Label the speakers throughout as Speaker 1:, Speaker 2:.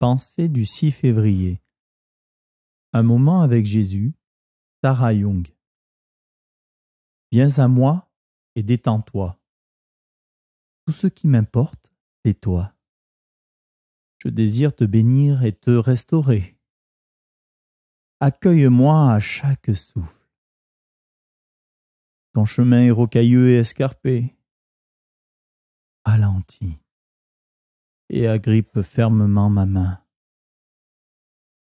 Speaker 1: Pensée du 6 février. Un moment avec Jésus, Sarah Young. Viens à moi et détends-toi. Tout ce qui m'importe, c'est toi. Je désire te bénir et te restaurer. Accueille-moi à chaque souffle. Ton chemin est rocailleux et escarpé. Alenti et agrippe fermement ma main.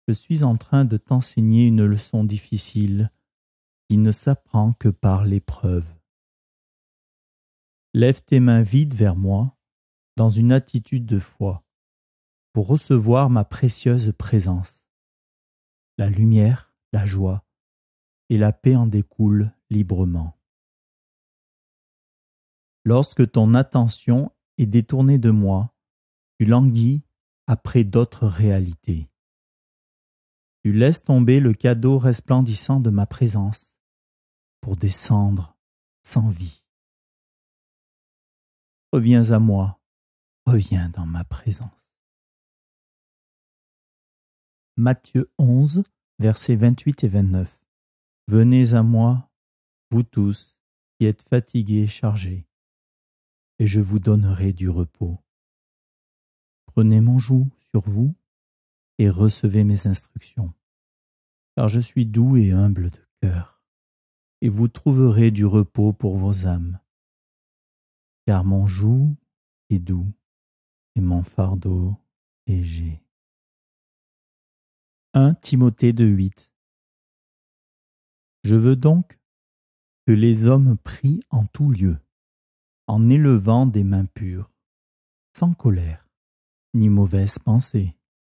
Speaker 1: Je suis en train de t'enseigner une leçon difficile qui ne s'apprend que par l'épreuve. Lève tes mains vides vers moi dans une attitude de foi pour recevoir ma précieuse présence. La lumière, la joie et la paix en découlent librement. Lorsque ton attention est détournée de moi, tu languis après d'autres réalités. Tu laisses tomber le cadeau resplendissant de ma présence pour descendre sans vie. Reviens à moi, reviens dans ma présence. Matthieu 11, versets 28 et 29. Venez à moi, vous tous qui êtes fatigués et chargés, et je vous donnerai du repos. Prenez mon joug sur vous et recevez mes instructions, car je suis doux et humble de cœur, et vous trouverez du repos pour vos âmes, car mon joug est doux et mon fardeau léger. 1 Timothée 2.8 Je veux donc que les hommes prient en tout lieu, en élevant des mains pures, sans colère ni mauvaise pensée.